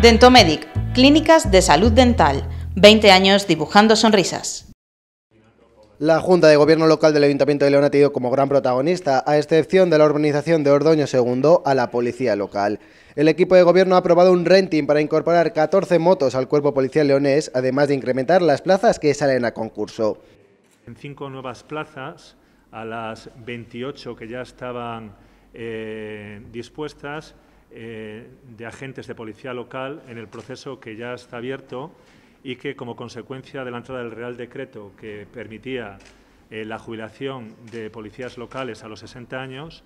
Dentomedic, Clínicas de Salud Dental, 20 años dibujando sonrisas. La Junta de Gobierno Local del Ayuntamiento de León ha tenido como gran protagonista, a excepción de la urbanización de Ordoño II, a la policía local. El equipo de gobierno ha aprobado un renting para incorporar 14 motos al cuerpo policial leonés, además de incrementar las plazas que salen a concurso. En cinco nuevas plazas, a las 28 que ya estaban eh, dispuestas, eh, de agentes de policía local en el proceso que ya está abierto y que, como consecuencia de la entrada del Real Decreto que permitía eh, la jubilación de policías locales a los 60 años,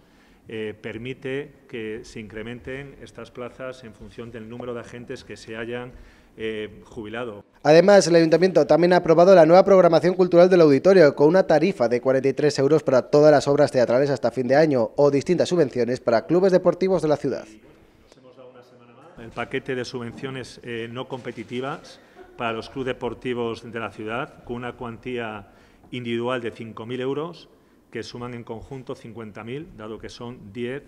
eh, permite que se incrementen estas plazas en función del número de agentes que se hayan jubilado. Además, el Ayuntamiento también ha aprobado la nueva programación cultural del auditorio, con una tarifa de 43 euros para todas las obras teatrales hasta fin de año o distintas subvenciones para clubes deportivos de la ciudad el paquete de subvenciones eh, no competitivas para los clubes deportivos de la ciudad, con una cuantía individual de 5.000 euros, que suman en conjunto 50.000, dado que son 10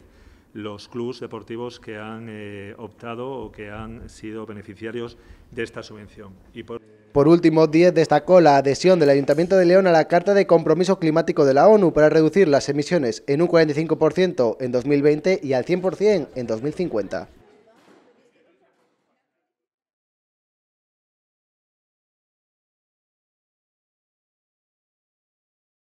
los clubes deportivos que han eh, optado o que han sido beneficiarios de esta subvención. por... último, Díez destacó la adhesión del Ayuntamiento de León a la Carta de Compromiso Climático de la ONU para reducir las emisiones en un 45% en 2020 y al 100% en 2050.